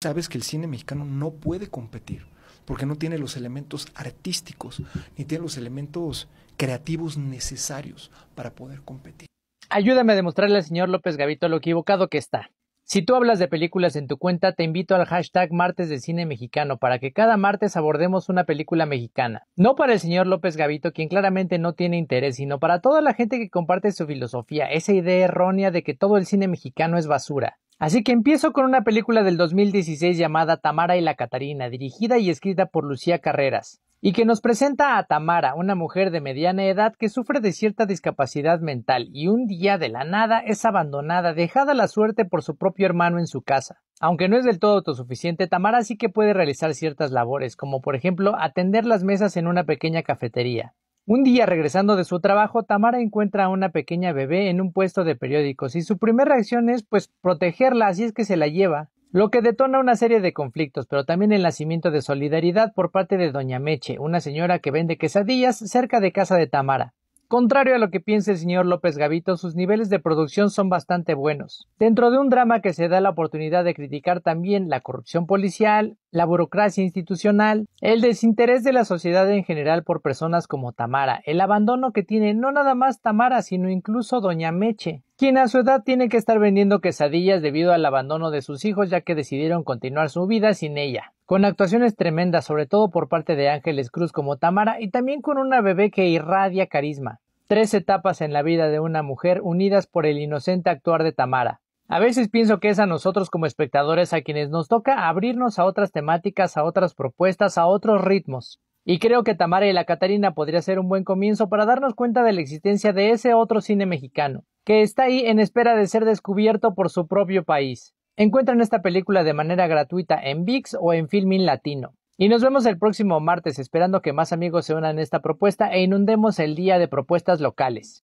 sabes que el cine mexicano no puede competir porque no tiene los elementos artísticos ni tiene los elementos creativos necesarios para poder competir. Ayúdame a demostrarle al señor López Gavito lo equivocado que está. Si tú hablas de películas en tu cuenta, te invito al hashtag martes de cine mexicano para que cada martes abordemos una película mexicana. No para el señor López Gavito, quien claramente no tiene interés, sino para toda la gente que comparte su filosofía, esa idea errónea de que todo el cine mexicano es basura. Así que empiezo con una película del 2016 llamada Tamara y la Catarina, dirigida y escrita por Lucía Carreras, y que nos presenta a Tamara, una mujer de mediana edad que sufre de cierta discapacidad mental y un día de la nada es abandonada, dejada a la suerte por su propio hermano en su casa. Aunque no es del todo autosuficiente, Tamara sí que puede realizar ciertas labores, como por ejemplo atender las mesas en una pequeña cafetería. Un día regresando de su trabajo, Tamara encuentra a una pequeña bebé en un puesto de periódicos y su primera reacción es pues protegerla, así es que se la lleva, lo que detona una serie de conflictos, pero también el nacimiento de solidaridad por parte de doña Meche, una señora que vende quesadillas cerca de casa de Tamara. Contrario a lo que piensa el señor López Gavito, sus niveles de producción son bastante buenos. Dentro de un drama que se da la oportunidad de criticar también la corrupción policial, la burocracia institucional, el desinterés de la sociedad en general por personas como Tamara, el abandono que tiene no nada más Tamara, sino incluso Doña Meche, quien a su edad tiene que estar vendiendo quesadillas debido al abandono de sus hijos ya que decidieron continuar su vida sin ella, con actuaciones tremendas sobre todo por parte de Ángeles Cruz como Tamara y también con una bebé que irradia carisma. Tres etapas en la vida de una mujer unidas por el inocente actuar de Tamara. A veces pienso que es a nosotros como espectadores a quienes nos toca abrirnos a otras temáticas, a otras propuestas, a otros ritmos. Y creo que Tamara y la Catarina podría ser un buen comienzo para darnos cuenta de la existencia de ese otro cine mexicano que está ahí en espera de ser descubierto por su propio país. Encuentran esta película de manera gratuita en VIX o en Filmin Latino. Y nos vemos el próximo martes esperando que más amigos se unan a esta propuesta e inundemos el día de propuestas locales.